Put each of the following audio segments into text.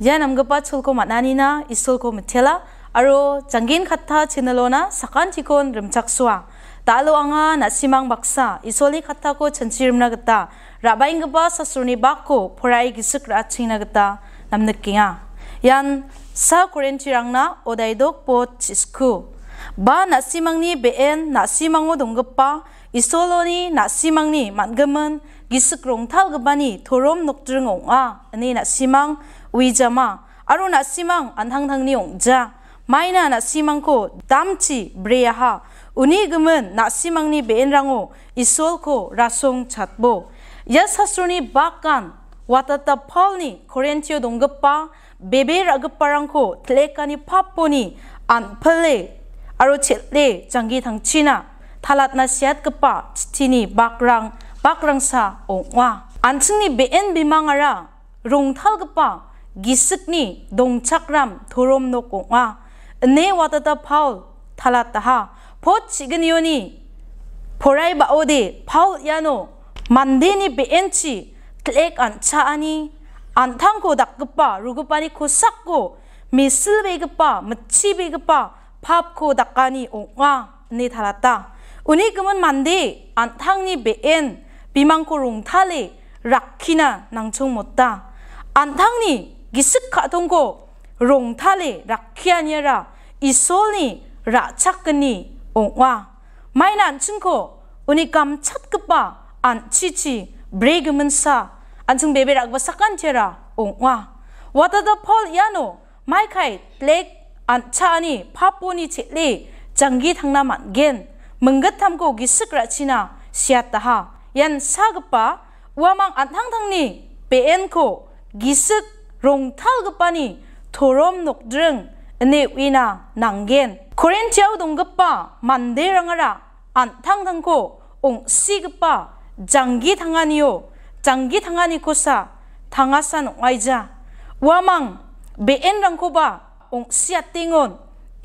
yan amga pa chulko matani na isul ko m i t e l a aro jangin k a t t a c h i n e l o n a sakan chikon rimchak s u a talo anga nasimang baksa isoli khatta ko chanchirimna gata rabaing p a s a s u n i bakko phorai gisuk ra china n gata namnakinga yan sa korentirangna odaidok po chisku Ba been na simang na simang gapa na simang ni dong ni ni matgaman isolo g o 바 나시망니 베엔 나시망오 동급바 이솔로니 나시망니 만금은 기스크롱탈 그바니 도 Ani na simang 위자마 아로나 시망 안항당니용 자 마이나 나 시망코 담치 브레야하 우니금은 나 시망니 베엔랑오 이솔코 라송 찻보 야사스로니 바간 와타타 펄니 코렌티오 동급바 베베라 급바랑코 텔레카니 파포니 안플레 아로첼레 장기 당치나 탈라나 시앗 급바 치티니 박랑 박랑사 옹와 안층니 베엔 비망아라 롱탈 급바 기스니 농착람 도롬노공아 은혜 와다다 파울 탈라타하 포치그니오니 보라이 바오디 파울 야노 만데니 베엔치 클렉 안차아니 안탕고 닥급바 루급바니 코삭고 미슬베급바 무치베급바 팝코 닥가니 옹아 네 달았다 우니 금은 만데 안탕니 베엔 비망코 롱탈리 락키나 낭청 못다 안탕니 기스카동고 롱탈리 라키아니라 이솔니 라차크니 옹와 마이난 친코 우니감 찻급바 안치치 브레그문사 안층 베베락바 사칸체라 옹와 와다다 폴 야노 마이카이 렉 안차니 파포니 칠리 장기 탕나만 겐 멍긋함고 기스크라치나 시아타하 얀 사급바 우아망 안탕탕니 베엔코 기스 rongtal gapani thorom nokdreng ane wina nanggen korean chao dong gapa mande rangara 안탕 당고 옹 시급바 장기 당하니요 장기 당하니 코사 당하산 와이자 와망 베엔 랑코바 옹 시아띵온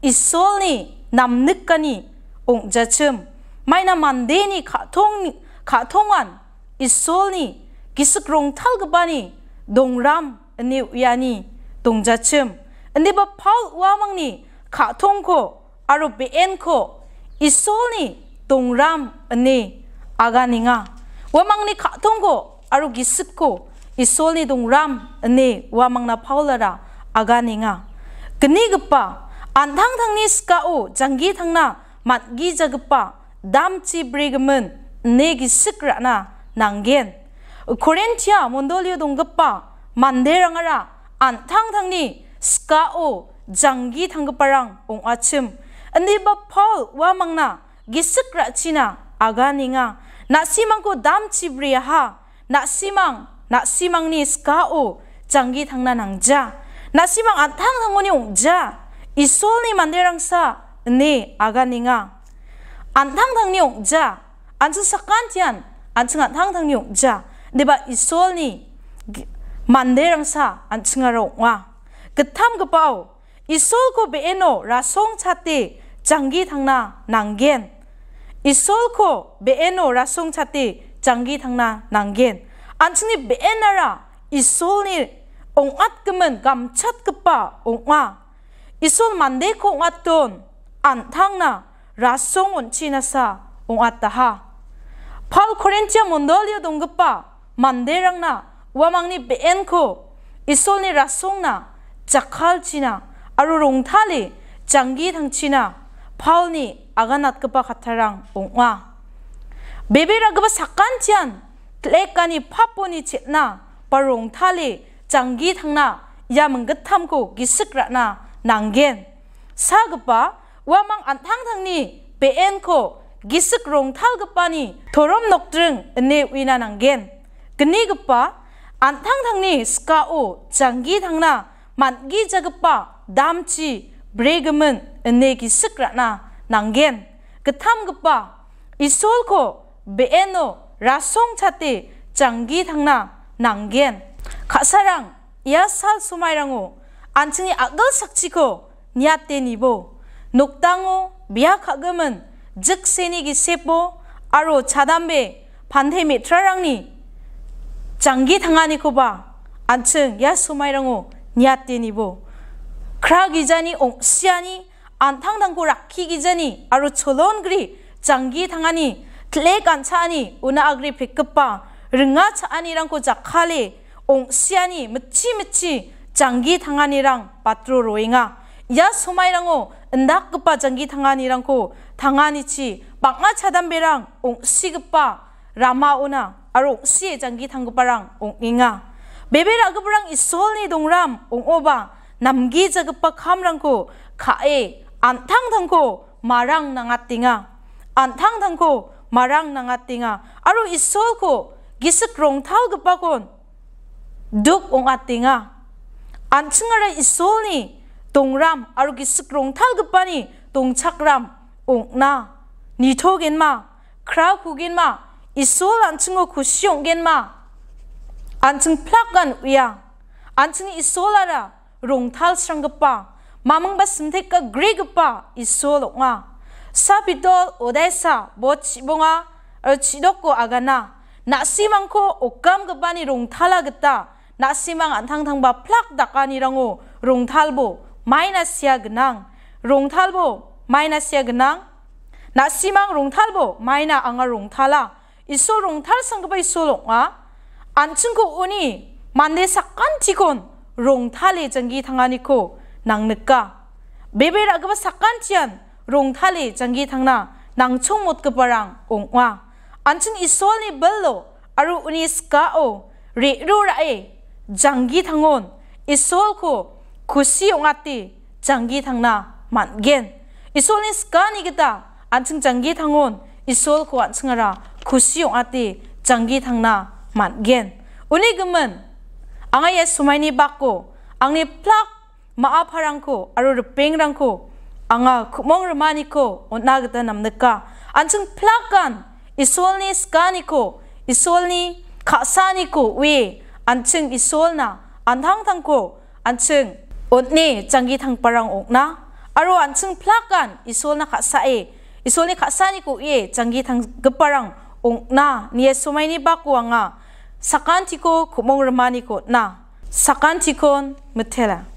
이솔니 남늑가니 옹 자쯤 마이나 만데니 가통 가통한 이솔니 기스그롱 탈그바니 동람 언니 위안이 동자춤 언니 버 파울 우아망니 카통코 아로 베엔코 이솔니 동람 언니 아가니가 와망니 카통코 아로 기습코 이솔니 동람 언니 와망나 파울라라 아가니가 그니그빠 안탕탕니 스카오 장기탕나 만기자그빠 담치 브리그문 내기 스크라나 난겐 코렌티아 몬돌리오 동급빠 만데랑아라 안탕탕니 스카오 장기 탕급바랑 옹아침 안디바 폴 와망나 기스크라치나 아가닝아 나시망고 담치브리아하 나시망 나시망니 스카오 장기 탕나낭자 나시망 안탕탕오니 옹자 이솔니 만데랑사 네 아가닝아 안탕탕니 옹자 안츠 사칸티안 안츠 안탕탕니 옹자 네바 이솔니 mande rangsa anchinga ro wa kitham ga pau isol ko be eno rasong chate changi thangna nanggen isol ko be eno rasong chate changi thangna nanggen anchini be enara isol ni ong at kemen gam chat kepa ong wa isol mande ko ngat ton an thangna rasong on china sa ong at ta ha Paul Korintia mondolio donggepa mande rangna wamangni b e 와망니 베엔코 이 l 니 i 송 a 자칼치나 아루롱탈리 장기 당 c 나 파울니 아가낫그바 카타랑 옹와 베베라그 a 사칸치안 tlekani a a a p n n g c h i paponi chitna parong thali changi g thangna yamang gatham ko gisikra na nanggen sagpa wamang anthang thangni b e e n ko gisik rong thal gpa a ni thorom n o k d r i n g ne wina nanggen gni gpa 안탕탕니 스카오 장기탕나 만기 자급바 담치 브레그문 은내기 스크라나 낭겐 그탐급바 이솔코 베에노 라송차테 장기탕나 낭겐 가사랑 야살 수마이랑오 안치니 악을 삭치고 니아테니보 녹당오 미약하금은 즉세니기 세포 아로 차담베 반테미 트라랑니 changi thangani kubwa, anchung yaa somayi rangu niyate nibu. Krah gijani ong siyani, antang tangu rakki gijani aru cholon giri changi thangani, tle kanchaani unagaribhik kubwa, runga chaani rangu jakaale, ong siyani mechi-mechi changi thangani rangu patru roi nga. Yaa somayi rangu ndak kubwa changi thangani rangu thangani chi, arok si changi thang parang ong inga bebera ga parang isol ni dongram ong oba namgi ja ga pakham rang ko khae an thang thang ko marang nangat tinga an thang thang ko marang nangat tinga aro isol ko gisik rong thal ga pakon duk ong atinga 안 층아라 이소니 동람 아르기 스크롱 탈급반이 동착람 옹나 니토겐마 크라쿠겐마 Isol anchung o kusiong gen ma. Anchung plakgan uya. Anchung isol ara rongtal srang gepa. Mamang ba simtek ka gre gepa isol nga. Sabidol odaisa bo chibonga ar chidoko agana. 나시망코 옥감급반이 롱탈하겠다. 나시망 안탕탕바 플락 닦아니랑오 롱탈보 마이너스야 그낭 롱탈보 마이너스야 그낭 나시망 롱탈보 마이나 앙아 롱탈라 이소롱 탈상급의 소롱아 안층고 오니 만내 사건 직원 롱탈리 전기 당하니코 낭늑가 메베라급 사건 지안 롱탈리 전기 당나 낭총 못급바랑 옹와 안층 이소니 벨로 아루 우니 스카오 리루라에 장기 당온 이솔코 구시 옹아띠 장기 당나 만겐 이솔니 스카니기다 안층 장기 당온 이솔코 안층하라 kusyong ati c a n g g i thangna matgen uni g e m e n anga ye sumaini bakko angni plak maaparangko h aru r u pengrangko anga kumong rumaniko onagda n namnaka a n c e n g plakan k isolni skaniko isolni k a s a n i k o we anchung n plak kan isolna k a s a 안 i s 니장 ni kasani ko we 간 이솔나 g 사에 이솔니 g 사니고예 a 기탕급빠 ongna ni esumaini bakuanga sakantiko kumong remaniko na sakantikon metela.